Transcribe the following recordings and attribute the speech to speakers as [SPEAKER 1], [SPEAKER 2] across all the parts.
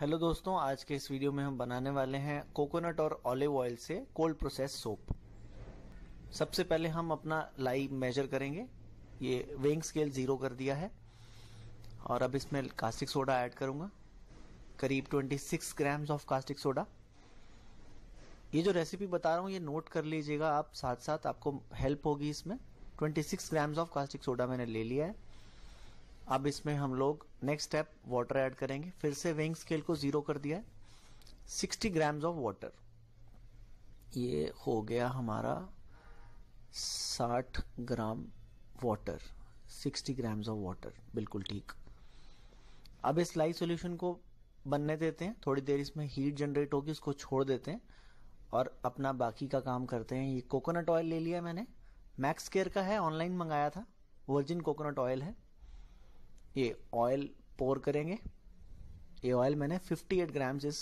[SPEAKER 1] hello दोस्तों आज के इस वीडियो में हम बनाने वाले हैं कोकोनट और ऑलिव ऑयल से कोल्ड प्रोसेस सोप सबसे पहले हम अपना लाई मेजर करेंगे ये वेइंग स्केल ज़ीरो कर दिया है और अब इसमें कास्टिक सोडा ऐड करूंगा करीब 26 ग्राम्स ऑफ कास्टिक सोडा ये जो रेसिपी बता रहा हूँ ये नोट कर लीजिएगा आप साथ साथ आपको हेल्प होगी इसमें 26 ग्राम्स ऑफ कास्टिक सोडा मैंने ले लिया है अब इसमें हम लोग नेक्स्ट स्टेप वाटर ऐड करेंगे फिर से वेइंग स्केल को जीरो कर दिया है सिक्सटी ग्राम्स ऑफ वाटर ये हो गया हमारा साठ gram water sixty grams of water बिल्कुल ठीक अब इस लाइव सोल्यूशन को बनने देते हैं थोड़ी देर इसमें हीट जनरेट होगी उसको छोड़ देते हैं और अपना बाकी का काम करते हैं ये कोकोनट ऑयल ले लिया मैंने मैक्स केयर का है ऑनलाइन मंगाया था वर्जिन कोकोनट ऑयल है ये ऑयल पोर करेंगे ये ऑयल मैंने 58 ग्राम्स इस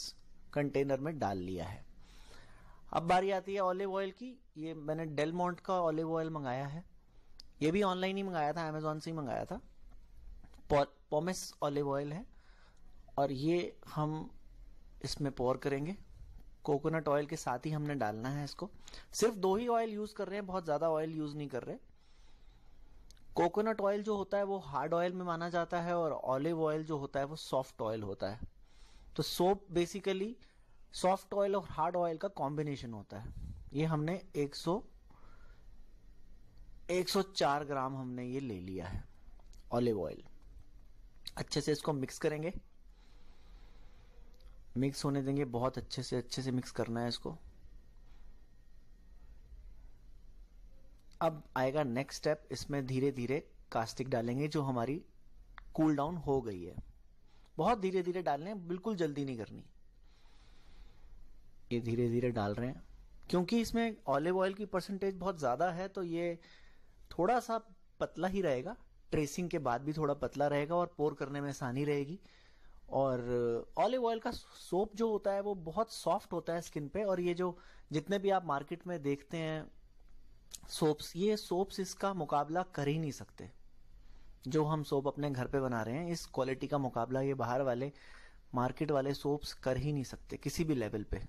[SPEAKER 1] कंटेनर में डाल लिया है अब बारी आती है ऑलिव ऑयल की ये मैंने डेलमोंट का ऑलिव ऑयल मंगाया है ये भी ऑनलाइन ही मंगाया था अमेजोन से ही मंगाया था पोमेस ऑलिव ऑयल है और ये हम इसमें पोर करेंगे कोकोनट ऑयल के साथ ही हमने डालना है इसको सिर्फ दो ही ऑयल यूज कर रहे हैं बहुत ज्यादा ऑयल यूज नहीं कर रहे कोकोनट ऑयल जो होता है वो हार्ड ऑयल में माना जाता है और ऑलिव ऑयल जो होता है वो सॉफ्ट ऑयल होता है तो सोप बेसिकली सॉफ्ट ऑयल और हार्ड ऑयल का कॉम्बिनेशन होता है ये हमने 100 104 ग्राम हमने ये ले लिया है ऑलिव ऑयल अच्छे से इसको मिक्स करेंगे मिक्स होने देंगे बहुत अच्छे से अच्छे से मिक्स करना है इसको अब आएगा नेक्स्ट स्टेप इसमें धीरे धीरे कास्टिक डालेंगे जो हमारी कूल डाउन हो गई है बहुत धीरे धीरे डालने बिल्कुल जल्दी नहीं करनी ये धीरे धीरे डाल रहे हैं क्योंकि इसमें ऑलिव ऑयल की परसेंटेज बहुत ज्यादा है तो ये थोड़ा सा पतला ही रहेगा ट्रेसिंग के बाद भी थोड़ा पतला रहेगा और पोर करने में आसानी रहेगी और ऑलिव ऑयल का सोप जो होता है वो बहुत सॉफ्ट होता है स्किन पे और ये जो जितने भी आप मार्केट में देखते हैं सोप्स ये सोप्स इसका मुकाबला कर ही नहीं सकते जो हम सोप अपने घर पे बना रहे हैं इस क्वालिटी का मुकाबला ये बाहर वाले मार्केट वाले सोप्स कर ही नहीं सकते किसी भी लेवल पे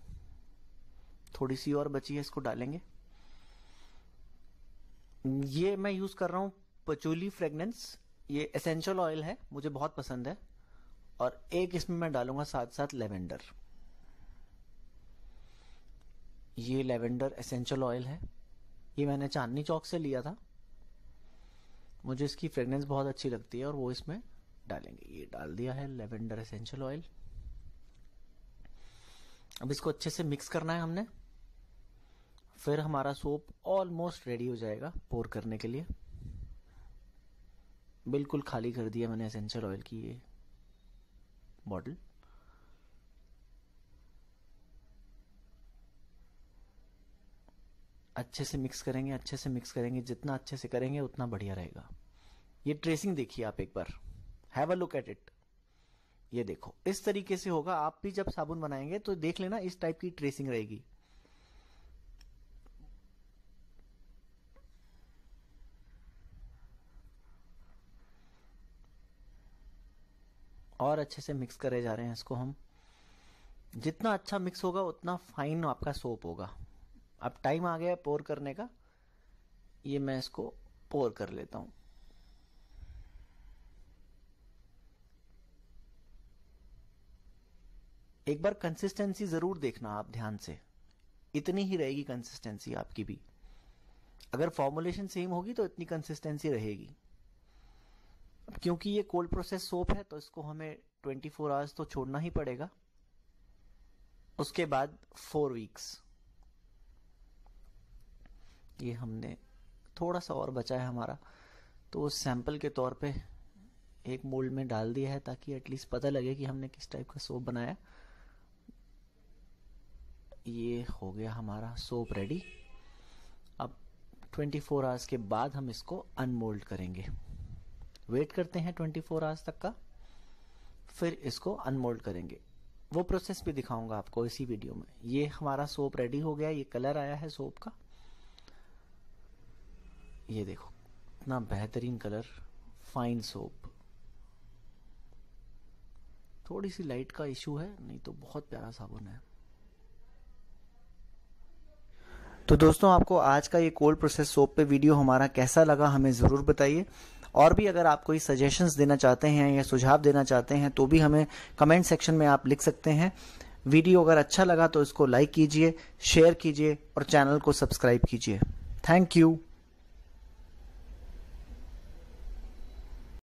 [SPEAKER 1] थोड़ी सी और बची है इसको डालेंगे ये मैं यूज कर रहा हूँ पचोली फ्रेगनेंस ये एसेंशियल ऑयल है मुझे बहुत पसंद है और एक इसमें मैं डालूंगा साथ साथ लेवेंडर ये लेवेंडर एसेंशियल ऑयल है ये मैंने चांदनी चौक से लिया था मुझे इसकी फ्रेगनेंस बहुत अच्छी लगती है और वो इसमें डालेंगे ये डाल दिया है लेवेंडर एसेंशियल ऑयल अब इसको अच्छे से मिक्स करना है हमने फिर हमारा सोप ऑलमोस्ट रेडी हो जाएगा पोर करने के लिए बिल्कुल खाली कर दिया मैंने एसेंशियल ऑयल की ये बॉटल अच्छे से मिक्स करेंगे अच्छे से मिक्स करेंगे जितना अच्छे से करेंगे उतना बढ़िया रहेगा ये ट्रेसिंग देखिए आप एक बार have a look at it ये देखो इस तरीके से होगा आप भी जब साबुन बनाएंगे तो देख लेना इस टाइप की ट्रेसिंग रहेगी और अच्छे से मिक्स करे जा रहे हैं इसको हम जितना अच्छा मिक्स होगा उतना फाइन आपका सोप होगा अब टाइम आ गया है पोर करने का ये मैं इसको पोर कर लेता हूं एक बार कंसिस्टेंसी जरूर देखना आप ध्यान से इतनी ही रहेगी कंसिस्टेंसी आपकी भी अगर फॉर्मुलेशन सेम होगी तो इतनी कंसिस्टेंसी रहेगी क्योंकि ये कोल्ड प्रोसेस सोप है तो इसको हमें 24 आवर्स तो छोड़ना ही पड़ेगा उसके बाद फोर वीक्स ये हमने थोड़ा सा और बचा है हमारा तो सैंपल के तौर पे एक मोल्ड में डाल दिया है ताकि एटलीस्ट पता लगे कि हमने किस टाइप का सोप बनाया ये हो गया हमारा सोप रेडी अब 24 फोर आवर्स के बाद हम इसको अनमोल्ड करेंगे वेट करते हैं 24 फोर आवर्स तक का फिर इसको अनमोल्ड करेंगे वो प्रोसेस भी दिखाऊंगा आपको इसी वीडियो में ये हमारा सोप रेडी हो गया ये कलर आया है सोप का ये देखो इतना बेहतरीन कलर फाइन सोप थोड़ी सी लाइट का इशू है नहीं तो बहुत प्यारा साबुन है तो दोस्तों आपको आज का ये कोल्ड प्रोसेस सोप पे वीडियो हमारा कैसा लगा हमें ज़रूर बताइए और भी अगर आप कोई सजेशंस देना चाहते हैं या सुझाव देना चाहते हैं तो भी हमें कमेंट सेक्शन में आप लिख सकते हैं वीडियो अगर अच्छा लगा तो इसको लाइक कीजिए शेयर कीजिए और चैनल को सब्सक्राइब कीजिए थैंक यू